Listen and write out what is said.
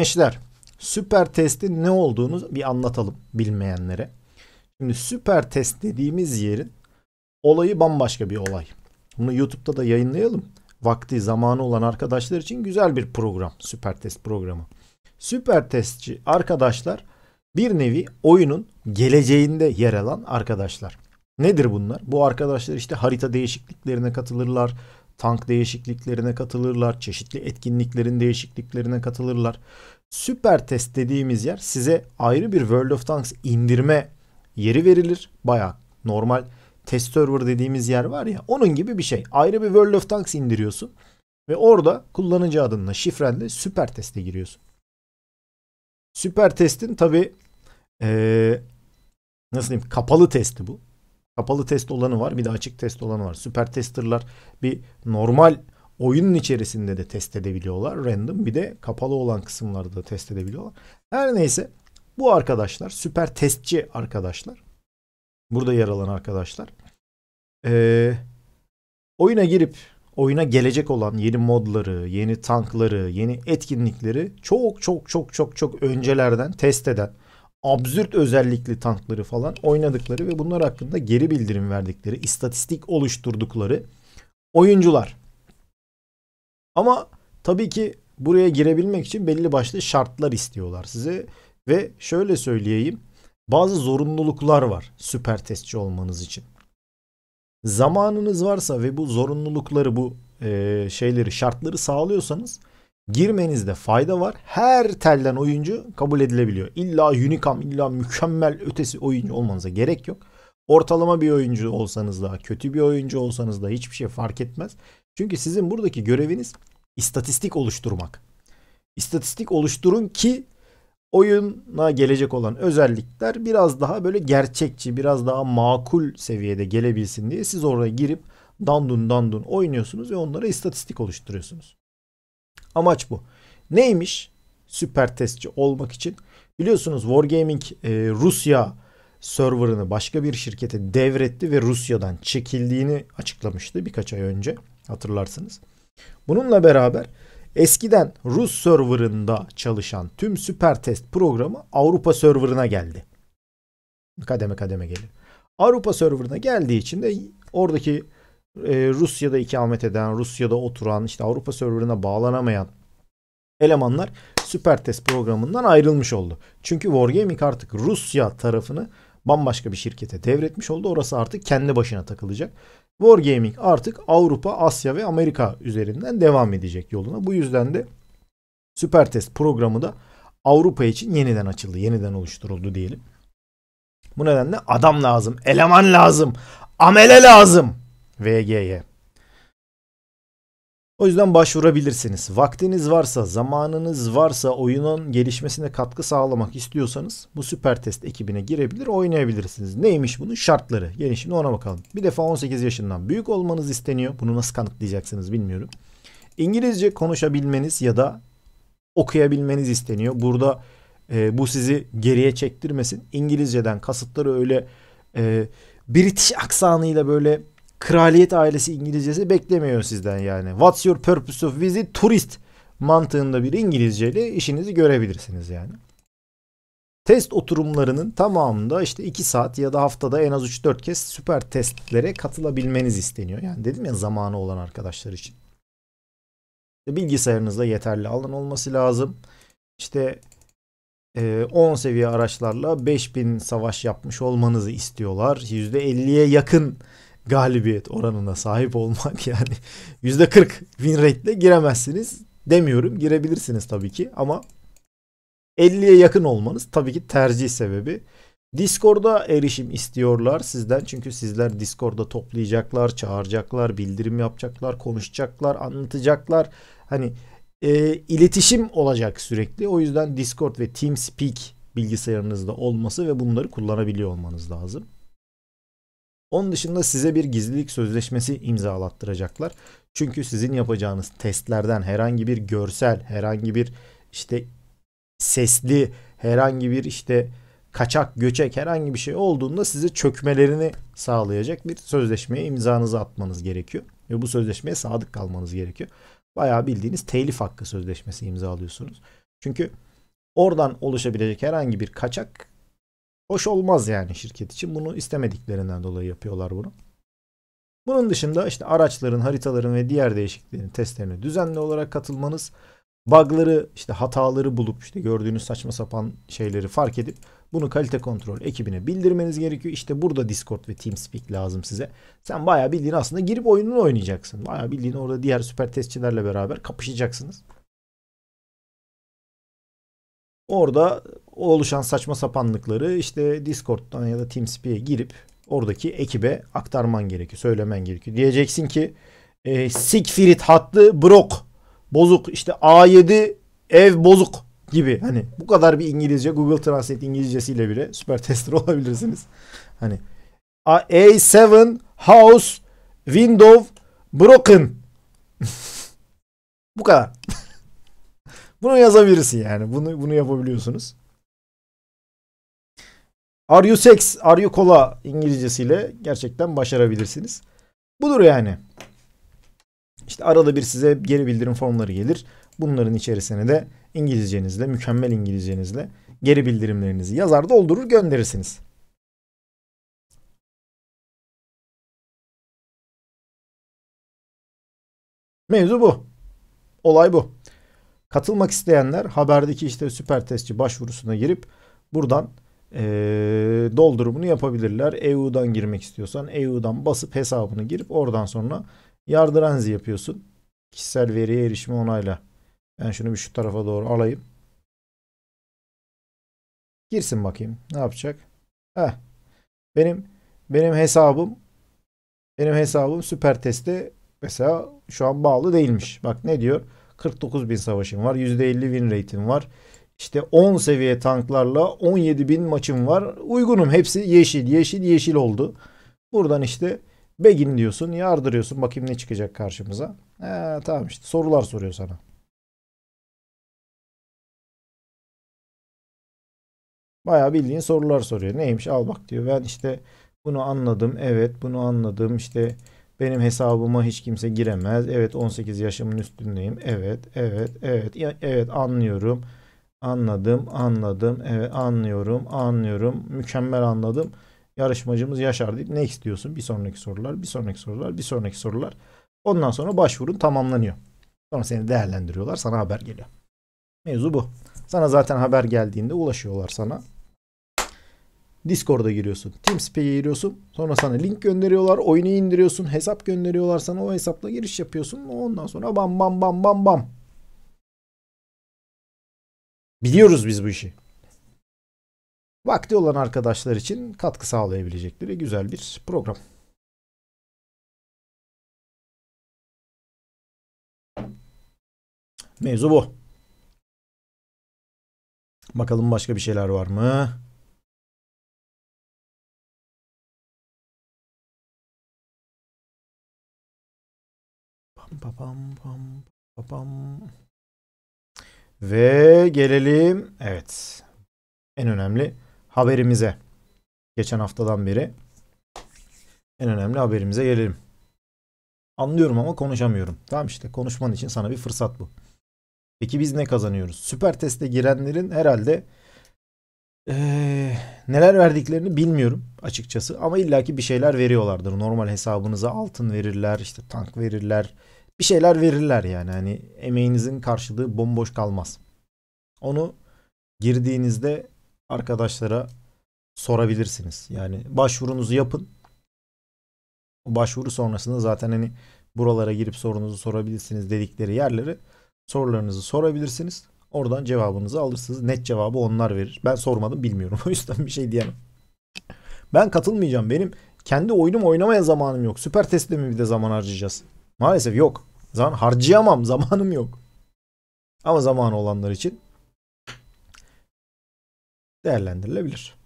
Beşler. Süper testin ne olduğunu bir anlatalım bilmeyenlere. Şimdi süper test dediğimiz yerin olayı bambaşka bir olay. Bunu YouTube'da da yayınlayalım. Vakti zamanı olan arkadaşlar için güzel bir program. Süper test programı. Süper testçi arkadaşlar bir nevi oyunun geleceğinde yer alan arkadaşlar. Nedir bunlar? Bu arkadaşlar işte harita değişikliklerine katılırlar tank değişikliklerine katılırlar, çeşitli etkinliklerin değişikliklerine katılırlar. Süper test dediğimiz yer size ayrı bir World of Tanks indirme yeri verilir. Baya normal test server dediğimiz yer var ya onun gibi bir şey. Ayrı bir World of Tanks indiriyorsun ve orada kullanıcı adınla şifrenle süper teste giriyorsun. Süper testin tabi ee, nasıl diyeyim kapalı testi bu. Kapalı test olanı var bir de açık test olanı var. Süper testerlar bir normal oyunun içerisinde de test edebiliyorlar random bir de kapalı olan kısımlarda da test edebiliyorlar. Her neyse bu arkadaşlar süper testçi arkadaşlar burada yer alan arkadaşlar ee, oyuna girip oyuna gelecek olan yeni modları, yeni tankları, yeni etkinlikleri çok çok çok çok çok öncelerden test eden absürt özellikli tankları falan oynadıkları ve bunlar hakkında geri bildirim verdikleri, istatistik oluşturdukları oyuncular. Ama tabii ki buraya girebilmek için belli başlı şartlar istiyorlar size ve şöyle söyleyeyim. Bazı zorunluluklar var süper testçi olmanız için. Zamanınız varsa ve bu zorunlulukları bu e, şeyleri şartları sağlıyorsanız girmenizde fayda var. Her telden oyuncu kabul edilebiliyor. İlla unikam, illa mükemmel ötesi oyuncu olmanıza gerek yok. Ortalama bir oyuncu olsanız da, kötü bir oyuncu olsanız da hiçbir şey fark etmez. Çünkü sizin buradaki göreviniz istatistik oluşturmak. İstatistik oluşturun ki oyuna gelecek olan özellikler biraz daha böyle gerçekçi, biraz daha makul seviyede gelebilsin diye siz oraya girip dandun dandun oynuyorsunuz ve onlara istatistik oluşturuyorsunuz. Amaç bu. Neymiş? Süper testçi olmak için. Biliyorsunuz Wargaming e, Rusya serverını başka bir şirkete devretti ve Rusya'dan çekildiğini açıklamıştı birkaç ay önce hatırlarsınız. Bununla beraber eskiden Rus serverında çalışan tüm süper test programı Avrupa serverına geldi. Kademe kademe gelir. Avrupa serverına geldiği için de oradaki e, Rusya'da ikamet eden, Rusya'da oturan, işte Avrupa serverına bağlanamayan elemanlar Süper Test programından ayrılmış oldu. Çünkü Wargaming artık Rusya tarafını bambaşka bir şirkete devretmiş oldu. Orası artık kendi başına takılacak. Wargaming artık Avrupa, Asya ve Amerika üzerinden devam edecek yoluna. Bu yüzden de Süper Test programı da Avrupa için yeniden açıldı, yeniden oluşturuldu diyelim. Bu nedenle adam lazım, eleman lazım, amele lazım VG'ye. O yüzden başvurabilirsiniz. Vaktiniz varsa, zamanınız varsa, oyunun gelişmesine katkı sağlamak istiyorsanız bu süper test ekibine girebilir, oynayabilirsiniz. Neymiş bunun şartları? Gelin şimdi ona bakalım. Bir defa 18 yaşından büyük olmanız isteniyor. Bunu nasıl kanıtlayacaksınız bilmiyorum. İngilizce konuşabilmeniz ya da okuyabilmeniz isteniyor. Burada e, bu sizi geriye çektirmesin. İngilizceden kasıtları öyle e, British aksanıyla böyle kraliyet ailesi İngilizcesi beklemiyor sizden yani. What's your purpose of visit? Turist mantığında bir İngilizceyle işinizi görebilirsiniz yani. Test oturumlarının tamamında işte 2 saat ya da haftada en az 3-4 kez süper testlere katılabilmeniz isteniyor. Yani dedim ya zamanı olan arkadaşlar için. Bilgisayarınızda yeterli alan olması lazım. İşte 10 e, seviye araçlarla 5000 savaş yapmış olmanızı istiyorlar. %50'ye yakın galibiyet oranına sahip olmak yani %40 win rate ile giremezsiniz demiyorum. Girebilirsiniz tabii ki ama 50'ye yakın olmanız tabii ki tercih sebebi. Discord'a erişim istiyorlar sizden çünkü sizler Discord'da toplayacaklar, çağıracaklar, bildirim yapacaklar, konuşacaklar, anlatacaklar. Hani e, iletişim olacak sürekli. O yüzden Discord ve TeamSpeak bilgisayarınızda olması ve bunları kullanabiliyor olmanız lazım. Onun dışında size bir gizlilik sözleşmesi imzalattıracaklar. Çünkü sizin yapacağınız testlerden herhangi bir görsel, herhangi bir işte sesli, herhangi bir işte kaçak, göçek herhangi bir şey olduğunda size çökmelerini sağlayacak bir sözleşmeye imzanızı atmanız gerekiyor. Ve bu sözleşmeye sadık kalmanız gerekiyor. Bayağı bildiğiniz telif hakkı sözleşmesi imzalıyorsunuz. Çünkü oradan oluşabilecek herhangi bir kaçak hoş olmaz yani şirket için. Bunu istemediklerinden dolayı yapıyorlar bunu. Bunun dışında işte araçların, haritaların ve diğer değişikliklerin testlerine düzenli olarak katılmanız, bug'ları, işte hataları bulup işte gördüğünüz saçma sapan şeyleri fark edip bunu kalite kontrol ekibine bildirmeniz gerekiyor. İşte burada Discord ve TeamSpeak lazım size. Sen bayağı bildiğin aslında girip oyununu oynayacaksın. Bayağı bildiğin orada diğer süper testçilerle beraber kapışacaksınız. Orada o oluşan saçma sapanlıkları işte Discord'dan ya da TeamSpeak'e girip oradaki ekibe aktarman gerekiyor. Söylemen gerekiyor. Diyeceksin ki e, Sigfirit hattı brok. Bozuk işte A7 ev bozuk gibi. Hani bu kadar bir İngilizce Google Translate İngilizcesiyle bile süper tester olabilirsiniz. Hani A7 house window broken. bu kadar. bunu yazabilirsin yani. Bunu bunu yapabiliyorsunuz. Are you sex? Are you cola? İngilizcesiyle gerçekten başarabilirsiniz. Budur yani. İşte arada bir size geri bildirim formları gelir. Bunların içerisine de İngilizcenizle, mükemmel İngilizcenizle geri bildirimlerinizi yazar doldurur gönderirsiniz. Mevzu bu. Olay bu. Katılmak isteyenler haberdeki işte süper testçi başvurusuna girip buradan e, doldurumunu yapabilirler. EU'dan girmek istiyorsan EU'dan basıp hesabını girip oradan sonra yardıranzi yapıyorsun. Kişisel veriye erişimi onayla. Ben şunu bir şu tarafa doğru alayım. Girsin bakayım. Ne yapacak? Heh. Benim benim hesabım benim hesabım süper teste mesela şu an bağlı değilmiş. Bak ne diyor? 49 bin savaşım var. %50 win rate'im var. İşte 10 seviye tanklarla 17 bin maçım var. Uygunum hepsi yeşil yeşil yeşil oldu. Buradan işte Begin diyorsun yardırıyorsun bakayım ne çıkacak karşımıza. Ee, tamam işte sorular soruyor sana. Bayağı bildiğin sorular soruyor. Neymiş al bak diyor. Ben işte bunu anladım. Evet bunu anladım. İşte benim hesabıma hiç kimse giremez. Evet 18 yaşımın üstündeyim. Evet evet evet evet anlıyorum. Anladım, anladım. Evet, anlıyorum, anlıyorum. Mükemmel anladım. Yarışmacımız Yaşar deyip ne istiyorsun? Bir sonraki sorular, bir sonraki sorular, bir sonraki sorular. Ondan sonra başvurun tamamlanıyor. Sonra seni değerlendiriyorlar. Sana haber geliyor. Mevzu bu. Sana zaten haber geldiğinde ulaşıyorlar sana. Discord'a giriyorsun. Teamspeak'e giriyorsun. Sonra sana link gönderiyorlar. Oyunu indiriyorsun. Hesap gönderiyorlar sana. O hesapla giriş yapıyorsun. Ondan sonra bam bam bam bam bam. Biliyoruz biz bu işi. Vakti olan arkadaşlar için katkı sağlayabilecekleri güzel bir program. Mevzu bu. Bakalım başka bir şeyler var mı? Pam pam pam pam pam. Ve gelelim evet en önemli haberimize. Geçen haftadan beri en önemli haberimize gelelim. Anlıyorum ama konuşamıyorum. Tamam işte konuşman için sana bir fırsat bu. Peki biz ne kazanıyoruz? Süper teste girenlerin herhalde ee, neler verdiklerini bilmiyorum açıkçası. Ama illaki bir şeyler veriyorlardır. Normal hesabınıza altın verirler, işte tank verirler, bir şeyler verirler yani. Hani emeğinizin karşılığı bomboş kalmaz. Onu girdiğinizde arkadaşlara sorabilirsiniz. Yani başvurunuzu yapın. O başvuru sonrasında zaten hani buralara girip sorunuzu sorabilirsiniz dedikleri yerleri sorularınızı sorabilirsiniz. Oradan cevabınızı alırsınız. Net cevabı onlar verir. Ben sormadım bilmiyorum. O yüzden bir şey diyemem. Ben katılmayacağım. Benim kendi oyunum oynamaya zamanım yok. Süper testle mi bir de zaman harcayacağız? Maalesef yok. Zaman harcayamam. Zamanım yok. Ama zamanı olanlar için değerlendirilebilir.